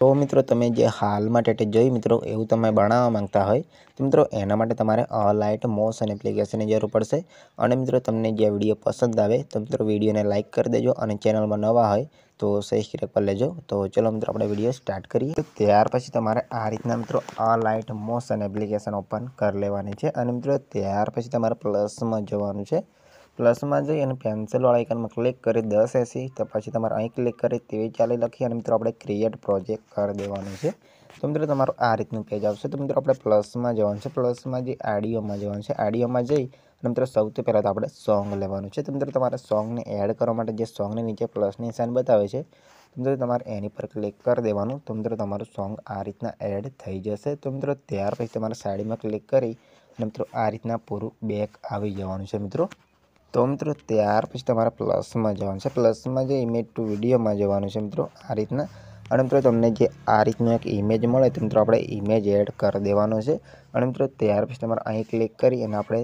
તો મિત્રો તમે જે હાલમાં ટેટે જોઈ મિત્રો એવું તમે બનાવવા માંગતા હોય તો મિત્રો એના માટે તમારે લાઇટ મોશન એપ્લિકેશનની જરૂર પડશે અને મિત્રો તમને જે વિડીયો પસંદ આવે તો મિત્રો વિડીયોને લાઇક કરી દેજો અને ચેનલમાં નવા હોય તો સબસ્ક્રાઈબ કરી લેજો તો ચલો મિત્રો આપણે વિડીયો સ્ટાર્ટ કરીએ ત્યાર પછી તમારે આ રીતના મિત્રો લાઇટ મોશન એપ્લિકેશન ઓપન કરી લેવાની છે અને મિત્રો ત્યાર પછી તમારે પ્લસમાં જવાનું છે પ્લસમાં જઈ અને પેન્સિલવાળા આઇકનમાં ક્લિક કરી દસ એસી તો પછી તમારે અહીં ક્લિક કરી તેવી ચાલી લખી અને મિત્રો આપણે ક્રિએટ પ્રોજેક્ટ કરી દેવાનું છે તો મિત્રો તમારું આ રીતનું પેજ આવશે તો મિત્રો આપણે પ્લસમાં જવાનું છે પ્લસમાં જે આડીઓમાં જવાનું છે આડીઓમાં જઈ અને મિત્રો સૌથી પહેલાં તો આપણે સોંગ લેવાનું છે તો મિત્રો તમારે સોંગને એડ કરવા માટે જે સોંગની નીચે પ્લસની નિશાન બતાવે છે તો મિત્રો તમારે એની પર ક્લિક કરી દેવાનું તો મિત્રો તમારું સોંગ આ રીતના એડ થઈ જશે તો મિત્રો ત્યાર પછી તમારે સાડીમાં ક્લિક કરી અને મિત્રો આ રીતના પૂરું બેક આવી જવાનું છે મિત્રો તો મિત્રો ત્યાર પછી તમારે પ્લસમાં જવાનું છે પ્લસમાં જે ઇમેજ ટુ વિડીયોમાં જવાનું છે મિત્રો આ રીતના અને મિત્રો તમને જે આ રીતનું એક ઇમેજ મળે તો મિત્રો આપણે ઇમેજ એડ કરી દેવાનો છે અને મિત્રો ત્યાર પછી તમારે અહીં ક્લિક કરી અને આપણે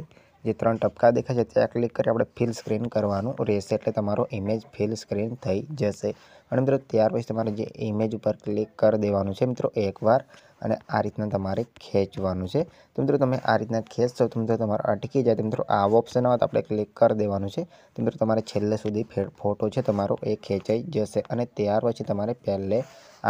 જે ત્રણ ટપકા દેખાય છે ત્યાં ક્લિક કરી આપણે ફિલ સ્ક્રીન કરવાનું રહેશે એટલે તમારો ઇમેજ ફિલ સ્ક્રીન થઈ જશે અને મિત્રો ત્યાર પછી તમારે જે ઇમેજ ઉપર ક્લિક કરી દેવાનું છે મિત્રો એકવાર અને આ રીતના તમારે ખેંચવાનું છે તો મિત્રો તમે આ રીતના ખેંચશો તો મિત્રો તમારે અટકી જાય તો મિત્રો આ ઓપ્શન આવે તો આપણે ક્લિક કરી દેવાનું છે તો મિત્રો તમારે છેલ્લે સુધી ફોટો છે તમારો એ ખેંચાઈ જશે અને ત્યાર પછી તમારે પહેલે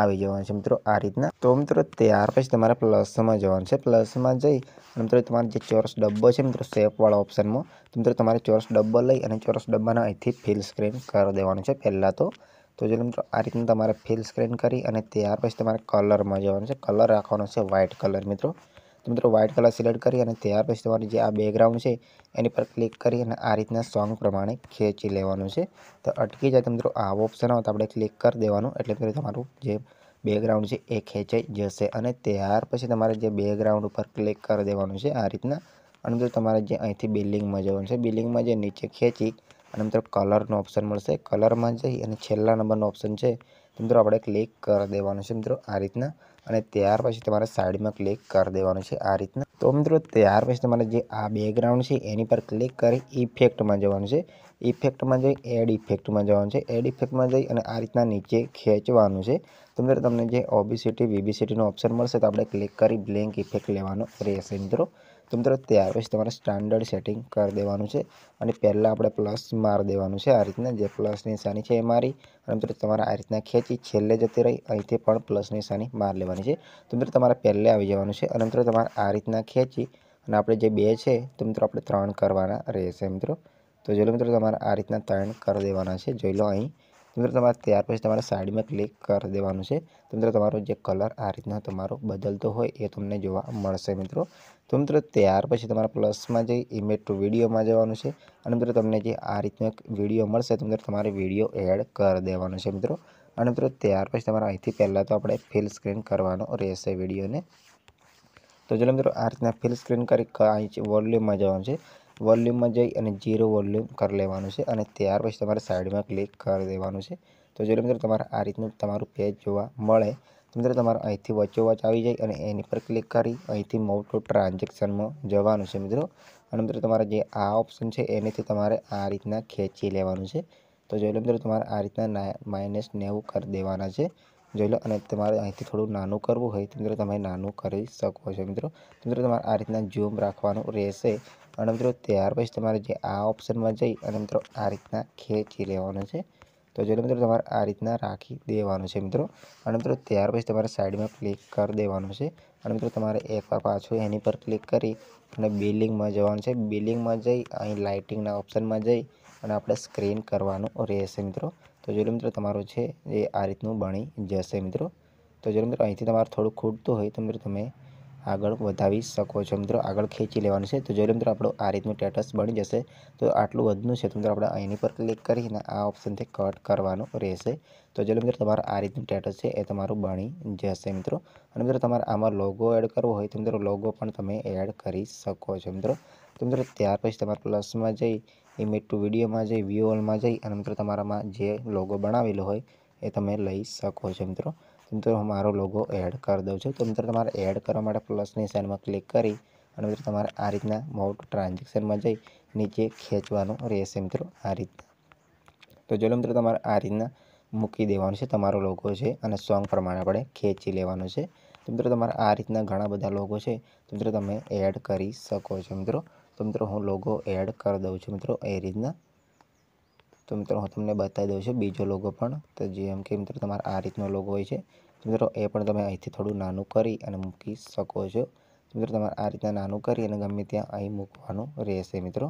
આવી જવાનું છે મિત્રો આ રીતના તો મિત્રો ત્યાર પછી તમારે પ્લસમાં જવાનું છે પ્લસમાં જઈ અને મિત્રો તમારે જે ચોરસ ડબ્બો છે મિત્રો સેફવાળા ઓપ્શનમાં તો મિત્રો તમારે ચોરસ ડબ્બો લઈ અને ચોરસ ડબ્બાના અહીંથી ફિલ સ્ક્રીન કરી દેવાનું છે પહેલાં તો તો જો મિત્રો આ રીતનું તમારે ફિલ સ્ક્રીન કરી અને ત્યાર પછી તમારે કલરમાં જવાનું છે કલર રાખવાનો છે વ્હાઇટ કલર મિત્રો તો મિત્રો વ્હાઇટ કલર સિલેક્ટ કરી અને ત્યાર પછી તમારી જે આ બેકગ્રાઉન્ડ છે એની પર ક્લિક કરી અને આ રીતના સોંગ પ્રમાણે ખેંચી લેવાનું છે તો અટકી જાય તો મિત્રો આવો ઓપ્શન આવે તો આપણે ક્લિક કરી દેવાનું એટલે મિત્રો તમારું જે બેકગ્રાઉન્ડ છે એ ખેંચાઈ જશે અને ત્યાર પછી તમારે જે બેકગ્રાઉન્ડ ઉપર ક્લિક કરી દેવાનું છે આ રીતના અને મિત્રો તમારે જે અહીંથી બિલ્ડિંગમાં જવાનું છે બિલ્ડિંગમાં જે નીચે ખેંચી અને મિત્રો કલરનો ઓપ્શન મળશે કલરમાં જઈ અને છેલ્લા નંબરનો ઓપ્શન છે મિત્રો આપણે ક્લિક કરી દેવાનું છે મિત્રો આ રીતના અને ત્યાર પછી તમારે સાઈડમાં ક્લિક કરી દેવાનું છે આ રીતના તો મિત્રો ત્યાર પછી તમારે જે આ બેકગ્રાઉન્ડ છે એની પર ક્લિક કરી ઇફેક્ટમાં જવાનું છે ઇફેક્ટમાં જઈ એડ ઇફેક્ટમાં જવાનું છે એડ ઇફેક્ટમાં જઈ અને આ રીતના નીચે ખેંચવાનું છે તો મિત્રો તમને જે ઓબીસીટી વીબીસીટીનો ઓપ્શન મળશે તો આપણે ક્લિક કરી બ્લેન્ક ઇફેક્ટ લેવાનો રહેશે મિત્રો તો મિત્રો ત્યાર પછી તમારે સ્ટાન્ડર્ડ સેટિંગ કરી દેવાનું છે અને પહેલાં આપણે પ્લસ માર દેવાનું છે આ રીતના જે પ્લસ નિશાની છે એ મારી અને મિત્રો તમારે આ રીતના ખેંચી છેલ્લે જતી રહી અહીંથી પણ પ્લસ નિશાની માર લેવાની છે તો મિત્રો તમારે પહેલે આવી જવાનું છે અને મિત્રો તમારે આ રીતના ખેંચી અને આપણે જે બે છે તો મિત્રો આપણે ત્રણ કરવાના રહેશે મિત્રો તો જોઈ લો મિત્રો તમારે આ રીતના ત્રણ કરી દેવાના છે જોઈ લો અહીં મિત્રો તમારે ત્યાર પછી તમારે સાઈડમાં ક્લિક કરી દેવાનું છે તો મિત્રો તમારો જે કલર આ રીતના તમારો બદલતો હોય એ તમને જોવા મળશે મિત્રો તો મિત્રો ત્યાર પછી તમારે પ્લસમાં જઈ ઇમેજ ટુ વિડીયોમાં જવાનું છે અને મિત્રો તમને જે આ રીતનો એક વિડીયો મળશે તો મિત્રો તમારે વિડીયો એડ કરી દેવાનો છે મિત્રો અને મિત્રો ત્યાર પછી તમારે અહીંથી પહેલાં તો આપણે ફિલ સ્ક્રીન કરવાનો રહેશે વિડીયોને તો ચલો મિત્રો આ રીતના ફિલ સ્ક્રીન કરી અહીં વોલ્યુમમાં જવાનું છે વોલ્યુમમાં જઈ અને ઝીરો વોલ્યુમ કરી લેવાનું છે અને ત્યાર પછી તમારે સાઈડમાં ક્લિક કરી દેવાનું છે તો જો મિત્રો તમારે આ રીતનું તમારું પેજ જોવા મળે તો મિત્રો તમારે અહીંથી વચ્ચોવચ આવી જાય અને એની પર ક્લિક કરી અહીંથી મોટું ટ્રાન્ઝેક્શનમાં જવાનું છે મિત્રો અને મિત્રો તમારે જે આ ઓપ્શન છે એનેથી તમારે આ રીતના ખેંચી લેવાનું છે તો જોઈ લો મિત્રો તમારે આ રીતના માઇનસ નેવું કરી દેવાના છે જોઈ લો અને તમારે અહીંથી થોડું નાનું કરવું હોય તો મિત્રો તમે નાનું કરી શકો છો મિત્રો મિત્રો તમારે આ રીતના ઝૂમ રાખવાનું રહેશે અને મિત્રો ત્યાર પછી તમારે જે આ ઓપ્શનમાં જઈ અને મિત્રો આ રીતના ખેંચી લેવાનું છે તો જો મિત્રો તમારે આ રીતના રાખી દેવાનું છે મિત્રો અને મિત્રો ત્યાર પછી તમારે સાઈડમાં ક્લિક કરી દેવાનું છે અને મિત્રો તમારે એકવાર પાછું એની પર ક્લિક કરી અને બિલિંગમાં જવાનું છે બિલિંગમાં જઈ અહીં લાઇટિંગના ઓપ્શનમાં જઈ અને આપણે સ્ક્રીન કરવાનું રહેશે મિત્રો તો જો મિત્રો તમારું છે એ આ રીતનું બની જશે મિત્રો તો જો મિત્રો અહીંથી તમારે થોડું ખૂટતું હોય તો મિત્રો તમે આગળ વધાવી શકો છો મિત્રો આગળ ખેંચી લેવાનું છે તો જોઈ લો મિત્રો આપણું આ રીતનું ટેટસ બની જશે તો આટલું વધનું છે તો મિત્રો આપણે અહીંની પર ક્લિક કરીને આ ઓપ્શનથી કટ કરવાનું રહેશે તો જોઈ લો મિત્રો તમારું આ રીતનું ટેટસ છે એ તમારું બની જશે મિત્રો અને મિત્રો તમારે આમાં લોગો એડ કરવો હોય તો મિત્રો લોગો પણ તમે એડ કરી શકો છો મિત્રો તો મિત્રો ત્યાર પછી તમારે પ્લસમાં જઈ ઇમેજ ટુ વિડીયોમાં જઈ વ્યૂ ઓલમાં જઈ અને મિત્રો તમારામાં જે લોગો બનાવેલો હોય એ તમે લઈ શકો છો મિત્રો મિત્રો હું મારો લોગો એડ કરી દઉં છું તો મિત્રો તમારે એડ કરવા માટે પ્લસની સાઇનમાં ક્લિક કરી અને મિત્રો તમારે આ રીતના મોટ ટ્રાન્ઝેક્શનમાં જઈ નીચે ખેંચવાનું રહેશે મિત્રો આ રીતના તો ચલો મિત્રો તમારે આ રીતના મૂકી દેવાનું છે તમારો લોગો છે અને સોંગ પ્રમાણે આપણે ખેંચી લેવાનું છે તો મિત્રો તમારે આ રીતના ઘણા બધા લોગો છે તો મિત્રો તમે એડ કરી શકો છો મિત્રો તો મિત્રો હું લોગો એડ કરી દઉં છું મિત્રો એ રીતના તો મિત્રો હું તમને બતાવી દઉં છું બીજો લોગો પણ તો જેમ કે મિત્રો તમારે આ રીતનો લોગો હોય છે મિત્રો એ પણ તમે અહીંથી થોડું નાનું કરી અને મૂકી શકો છો મિત્રો તમારે આ રીતના નાનું કરી અને ગમે ત્યાં અહીં મૂકવાનું રહેશે મિત્રો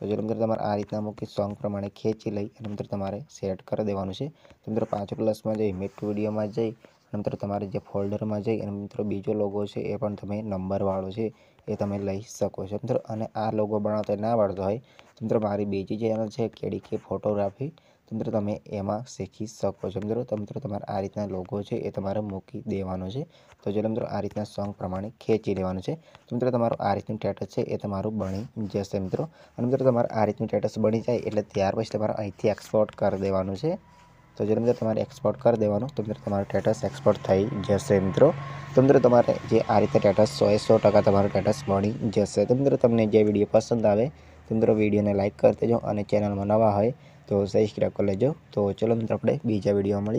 તો જો મિત્રો તમારે આ રીતના મૂકી સોંગ પ્રમાણે ખેંચી લઈ અને મિત્રો તમારે સેટ કરી દેવાનું છે તો મિત્રો પાંચ પ્લસમાં જઈ મિટ વિડીયોમાં જઈ અને મિત્રો તમારે જે ફોલ્ડરમાં જઈ અને મિત્રો બીજો લોગો છે એ પણ તમે નંબરવાળો છે એ તમે લઈ શકો છો મિત્રો અને આ લોગો બનાવતા ના પડતો હોય તંત્ર મારી બીજી ચેનલ છે કેડી કે ફોટોગ્રાફી તંત્ર તમે એમાં શીખી શકો છો મિત્રો તો તમારે આ રીતના લોગો છે એ તમારે મૂકી દેવાનો છે તો જો મિત્રો આ રીતના સોંગ પ્રમાણે ખેંચી લેવાનું છે તો મિત્રો તમારું આ રીતનું ટેટસ છે એ તમારું બની જશે મિત્રો અને મિત્રો તમારે આ રીતનું ટેટસ બની જાય એટલે ત્યાર પછી તમારે અહીંથી એક્સપોર્ટ કરી દેવાનું છે તો જો મિત્રો તમારે એક્સપોર્ટ કરી દેવાનું તો મિત્રો તમારું ટેટસ એક્સપોર્ટ થઈ જશે મિત્રો તો મિત્રો તમારે જે આ રીતે ટેટસ સો એ સો ટકા તમારું ટેટસ બની જશે તો મિત્રો તમને જે વિડીયો પસંદ આવે તો મિત્રો વિડીયોને લાઇક કરી દેજો અને ચેનલમાં નવા હોય તો સબસ્ક્રાઈબ કરી લેજો તો ચલો મિત્રો આપણે બીજા વિડીયો મળી